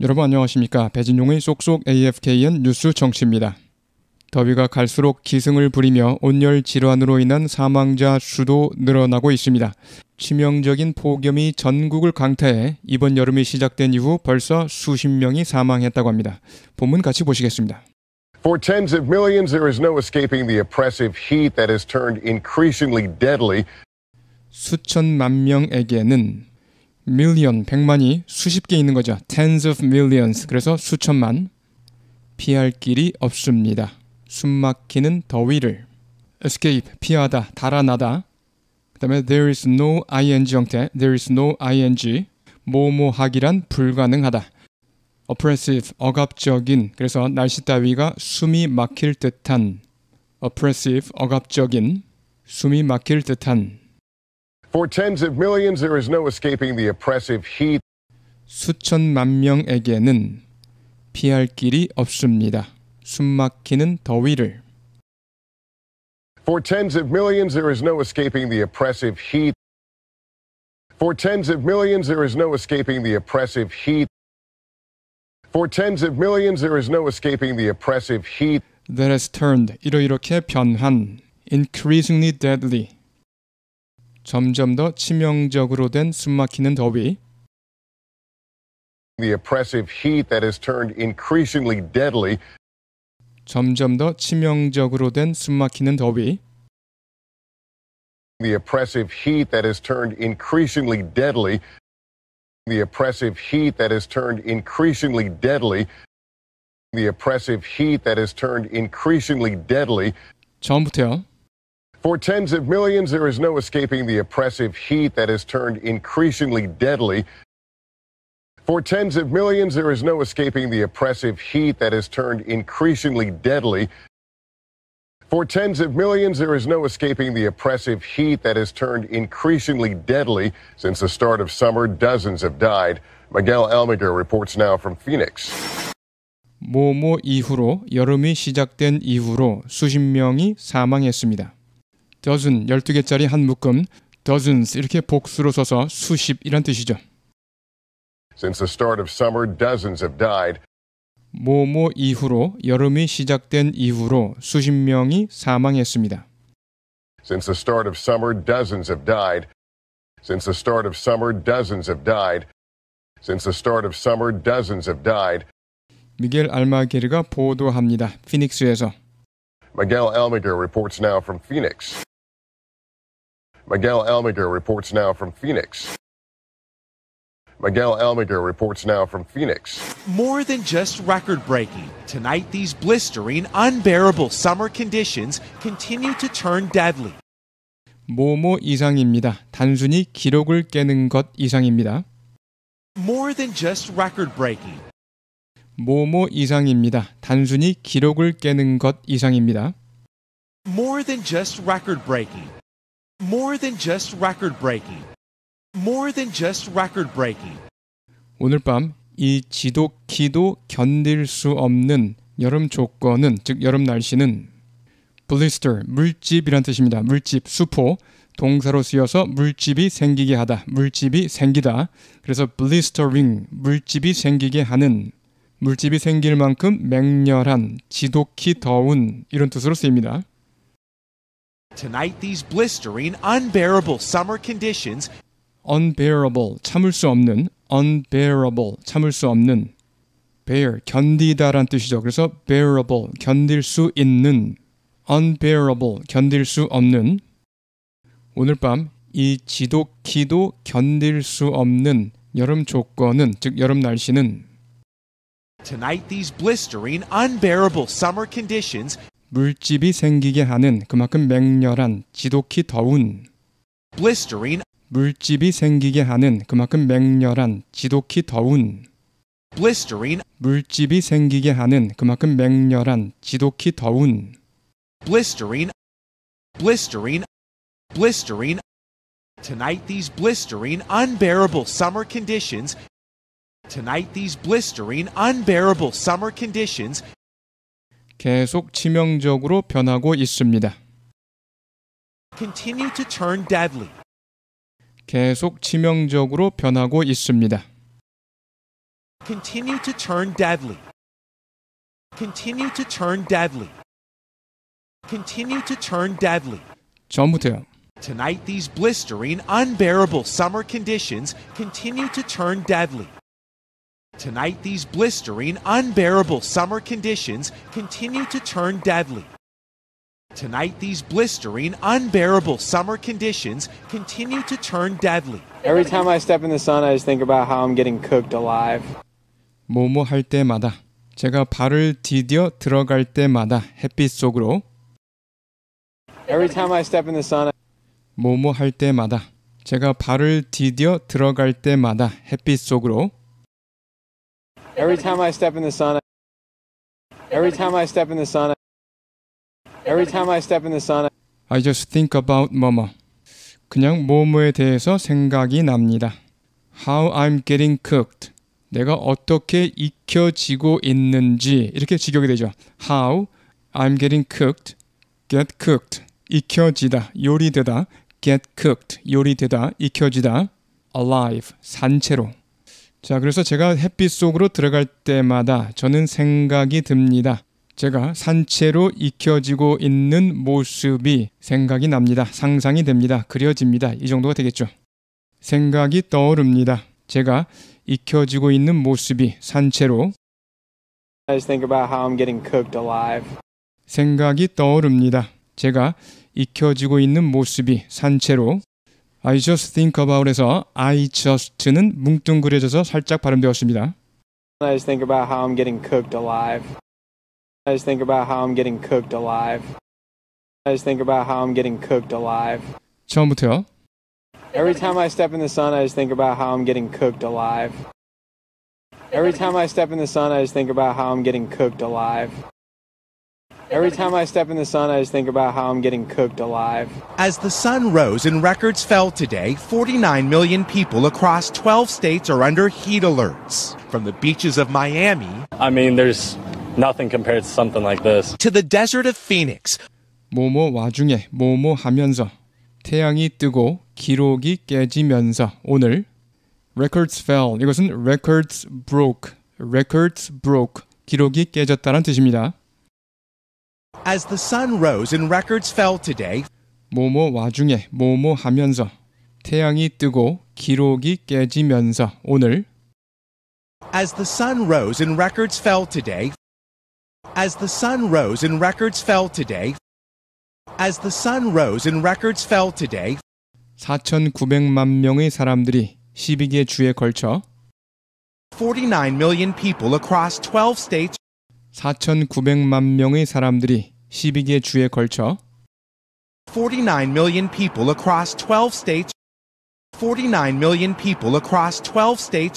여러분 안녕하십니까. 배진용의 쏙쏙 AFKN 뉴스 정치입니다. 더위가 갈수록 기승을 부리며 온열 질환으로 인한 사망자 수도 늘어나고 있습니다. 치명적인 폭염이 전국을 강타해 이번 여름이 시작된 이후 벌써 수십 명이 사망했다고 합니다. 본문 같이 보시겠습니다. For tens of millions, there is no escaping the oppressive heat that has turned increasingly deadly. 수천만 명에게는 million 백만이 수십 개 있는 거죠. tens of millions 그래서 수천만 피할 길이 없습니다. 숨막히는 더위를 escape 피하다 달아나다 그다음에 there is no ing 형태 there is no ing 모모하기란 불가능하다 oppressive 억압적인 그래서 날씨 따위가 숨이 막힐 듯한 oppressive 억압적인 숨이 막힐 듯한 For tens of millions, there is no escaping the oppressive heat. 수천만 명에게는 피할 길이 없습니다. 숨막히는 더위를. For tens of millions, there is no escaping the oppressive heat. For tens of millions, there is no escaping the oppressive heat. For tens of millions, there is no escaping the oppressive heat. That has turned 이렇게 변한 increasingly deadly 점점 더 치명적으로 된 숨막히는 더위. The oppressive heat that has turned increasingly deadly. 점점 더 치명적으로 된 숨막히는 더위. The oppressive heat that has turned increasingly deadly. The oppressive heat that has turned increasingly deadly. The oppressive heat that has turned increasingly deadly. 처음부터요. For tens of millions, there is no escaping the oppressive heat that has turned increasingly deadly. For tens of millions, there is no escaping the oppressive heat that has turned increasingly deadly. For tens of millions, there is no escaping the oppressive heat that has turned increasingly deadly. Since the start of summer, dozens have died. Miguel Almaguer reports now from Phoenix. 모모 이후로 여름이 시작된 이후로 수십 명이 사망했습니다. dozen 12개짜리 한 묶음 dozens 이렇게 복수로 써서 수십 이란 뜻이죠. Since the start of summer, dozens have died. 모모 이후로 여름이 시작된 이후로 수십 명이 사망했습니다. Since the start of summer, dozens have died. Since the start of summer, dozens have died. Since the start of summer, dozens have died. 미겔 알마게르가 보도합니다. 피닉스에서. Miguel Almaguer reports now from Phoenix. Miguel Almaguer reports now from Phoenix. Miguel Almaguer reports now from Phoenix. More than just record breaking, tonight these blistering, unbearable summer conditions continue to turn deadly. 뭐뭐 이상입니다. 단순히 기록을 깨는 것 이상입니다. More than just record breaking. 뭐뭐 이상입니다. 단순히 기록을 깨는 것 이상입니다. More than just record breaking. More than just record breaking. More than just record breaking. 오늘 밤 이 지독히도 견딜 수 없는 여름 조건은 즉 여름 날씨는 blister 물집이란 뜻입니다. 물집 수포 동사로 쓰여서 물집이 생기게 하다 물집이 생기다 그래서 blistering 물집이 생기게 하는 물집이 생길 만큼 맹렬한 지독히 더운 이런 뜻으로 쓰입니다. Tonight these blistering, unbearable summer conditions. unbearable 참을 수 없는 unbearable 참을 수 없는 bear 견디다란 뜻이죠. 그래서 bearable 견딜 수 있는 unbearable 견딜 수 없는 오늘 밤 이 지독히도 견딜 수 없는 여름 조건은 즉 여름 날씨는 Tonight these blistering unbearable summer conditions 물집이 생기게 하는 그만큼 맹렬한 지독히 더운 blistering 물집이 생기게 하는 그만큼 맹렬한 지독히 더운 blistering 물집이 생기게 하는 그만큼 맹렬한 지독히 더운 blistering blistering blistering tonight these blistering unbearable summer conditions tonight these blistering unbearable summer conditions 계속 치명적으로 변하고 있습니다. continue to turn deadly. 계속 치명적으로 변하고 있습니다. continue to turn deadly. continue to turn deadly. continue to turn deadly. 전부터요. Tonight these blistering unbearable summer conditions continue to turn deadly. Tonight, these blistering, unbearable summer conditions continue to turn deadly. Tonight, these blistering, unbearable summer conditions continue to turn deadly. Every time I step in the sun, I just think about how I'm getting cooked alive. 뭐뭐 할 때마다 제가 발을 디뎌 들어갈 때마다 햇빛 속으로 Every time I step in the sun 뭐뭐 할 때마다 제가 발을 디뎌 들어갈 때마다 햇빛 속으로 Every time I step in the sun, every time I step in the sun, every time I step in the sun, I just think about Momo. 그냥 모모에 대해서 생각이 납니다. How I'm getting cooked. 내가 어떻게 익혀지고 있는지 이렇게 직역이 되죠. How I'm getting cooked, get cooked, 익혀지다, 요리되다, get cooked, 요리되다, 익혀지다, alive, 산채로. 자, 그래서 제가 햇빛 속으로 들어갈 때마다 저는 생각이 듭니다. 제가 산채로 익혀지고 있는 모습이 생각이 납니다. 상상이 됩니다. 그려집니다. 이 정도가 되겠죠. 생각이 떠오릅니다. 제가 익혀지고 있는 모습이 산채로 생각이 떠오릅니다. 제가 익혀지고 있는 모습이 산채로 I just think about에서 I just는 뭉뚱그려져서 살짝 발음되었습니다. I just think about how I'm getting cooked alive. I just think about how I'm getting cooked alive. I just think about how I'm getting cooked alive. 처음부터요. Every time I step in the sun, I just think about how I'm getting cooked alive. Every time I step in the sun, I just think about how I'm getting cooked alive. Every time I step in the sun, I just think about how I'm getting cooked alive. As the sun rose and records fell today, 49 million people across 12 states are under heat alerts. From the beaches of Miami. I mean, there's nothing compared to something like this. To the desert of Phoenix. 뭐뭐 와중에 뭐뭐 하면서 태양이 뜨고 기록이 깨지면서 오늘 records fell 이것은 records broke records broke 기록이 깨졌다는 뜻입니다. as the sun rose and records fell today. 뭐뭐 와중에 뭐뭐 하면서 태양이 뜨고 기록이 깨지면서 오늘 as the sun rose and records fell today as the sun rose and records fell today as the sun rose and records fell today 4,900만 명의 사람들이 12개 주에 걸쳐 49 million people across 12 states 4,900만 명의 사람들이 12개 주에 걸쳐 49 million people across 12 states 49 million people across 12 states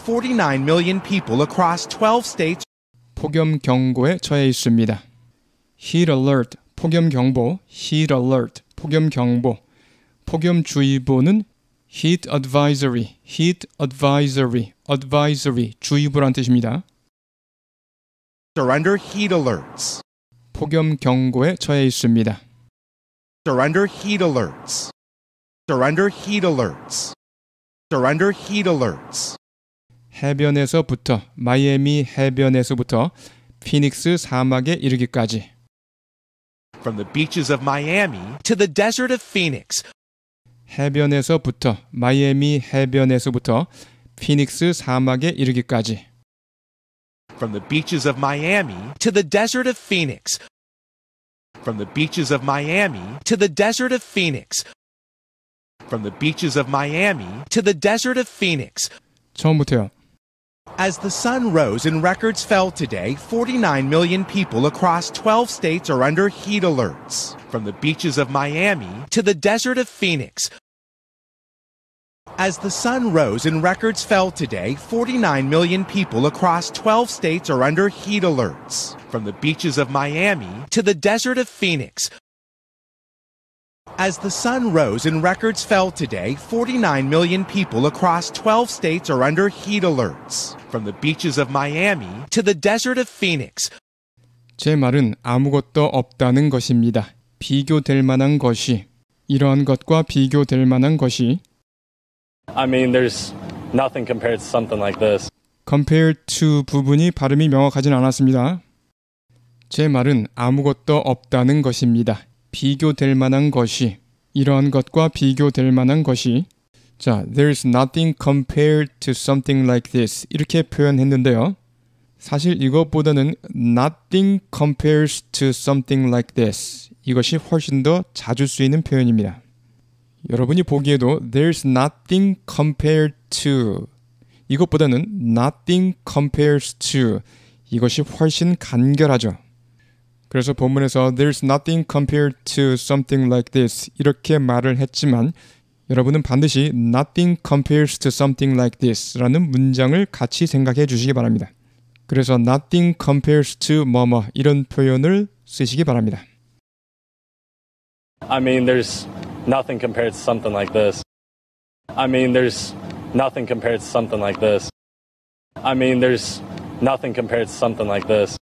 49 million people across 12 states 폭염 경고에 처해 있습니다. heat alert 폭염 경보, heat alert 폭염 경보, 폭염 주의보는 heat advisory, heat advisory, advisory 주의보란 뜻입니다. are under heat alerts. 폭염 경고에 처해 있습니다. Surrender heat alerts. Surrender heat alerts. Surrender heat alerts. 해변에서부터 마이애미 해변에서부터 피닉스 사막에 이르기까지 From the beaches of Miami to the desert of Phoenix. 해변에서부터 마이애미 해변에서부터 피닉스 사막에 이르기까지 From the beaches of Miami to the desert of Phoenix. From the beaches of Miami to the desert of Phoenix. From the beaches of Miami to the desert of Phoenix. As the sun rose and records fell today, 49 million people across 12 states are under heat alerts. From the beaches of Miami to the desert of Phoenix. As the sun rose and records fell today, 49 million people across 12 states are under heat alerts. From the beaches of Miami to the desert of Phoenix. As the sun rose and records fell today, 49 million people across 12 states are under heat alerts. From the beaches of Miami to the desert of Phoenix. 제 말은 아무것도 없다는 것입니다. 비교될 만한 것이 이러한 것과 비교될 만한 것이 I mean, there's nothing compared to something like this. compared to 부분이 발음이 명확하진 않았습니다. 제 말은 아무것도 없다는 것입니다. 비교될 만한 것이 이러한 것과 비교될 만한 것이 자, there's nothing compared to something like this 이렇게 표현했는데요. 사실 이것보다는 nothing compares to something like this 이것이 훨씬 더 자주 쓰이는 표현입니다. 여러분이 보기에도 there's nothing compared to 이것보다는 nothing compares to 이것이 훨씬 간결하죠. 그래서 본문에서 there's nothing compared to something like this 이렇게 말을 했지만 여러분은 반드시 nothing compares to something like this라는 문장을 같이 생각해 주시기 바랍니다. 그래서 nothing compares to 뭐뭐 이런 표현을 쓰시기 바랍니다. I mean there's nothing compared to something like this. I mean, there's nothing compared to something like this. I mean, there's nothing compared to something like this.